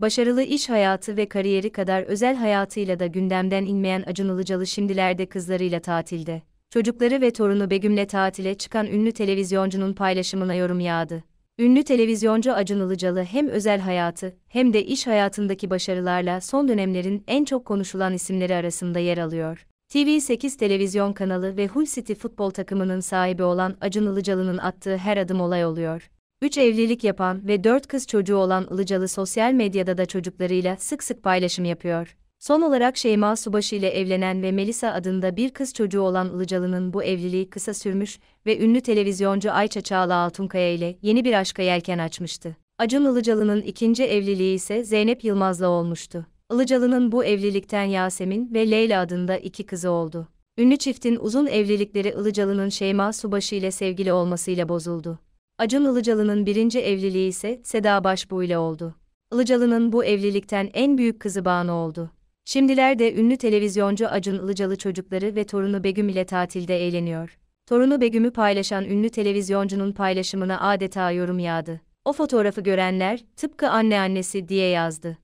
başarılı iş hayatı ve kariyeri kadar özel hayatıyla da gündemden inmeyen Acun Ilıcalı şimdilerde kızlarıyla tatilde. Çocukları ve torunu Begüm'le tatile çıkan ünlü televizyoncunun paylaşımına yorum yağdı. Ünlü televizyoncu Acun Ilıcalı hem özel hayatı hem de iş hayatındaki başarılarla son dönemlerin en çok konuşulan isimleri arasında yer alıyor. TV8 televizyon kanalı ve Hull City futbol takımının sahibi olan Acun Ilıcalı'nın attığı her adım olay oluyor. Üç evlilik yapan ve dört kız çocuğu olan Ilıcalı sosyal medyada da çocuklarıyla sık sık paylaşım yapıyor. Son olarak Şeyma Subaşı ile evlenen ve Melisa adında bir kız çocuğu olan Ilıcalı'nın bu evliliği kısa sürmüş ve ünlü televizyoncu Ayça Çağla Altunkaya ile yeni bir aşka yelken açmıştı. Acun Ilıcalı'nın ikinci evliliği ise Zeynep Yılmaz'la olmuştu. Ilıcalı'nın bu evlilikten Yasemin ve Leyla adında iki kızı oldu. Ünlü çiftin uzun evlilikleri Ilıcalı'nın Şeyma Subaşı ile sevgili olmasıyla bozuldu. Acun Ilıcalı'nın birinci evliliği ise Seda Başbuğ ile oldu. Ilıcalı'nın bu evlilikten en büyük kızı Banu oldu. Şimdilerde ünlü televizyoncu Acun Ilıcalı çocukları ve torunu Begüm ile tatilde eğleniyor. Torunu Begüm'ü paylaşan ünlü televizyoncunun paylaşımına adeta yorum yağdı. O fotoğrafı görenler, tıpkı anneannesi diye yazdı.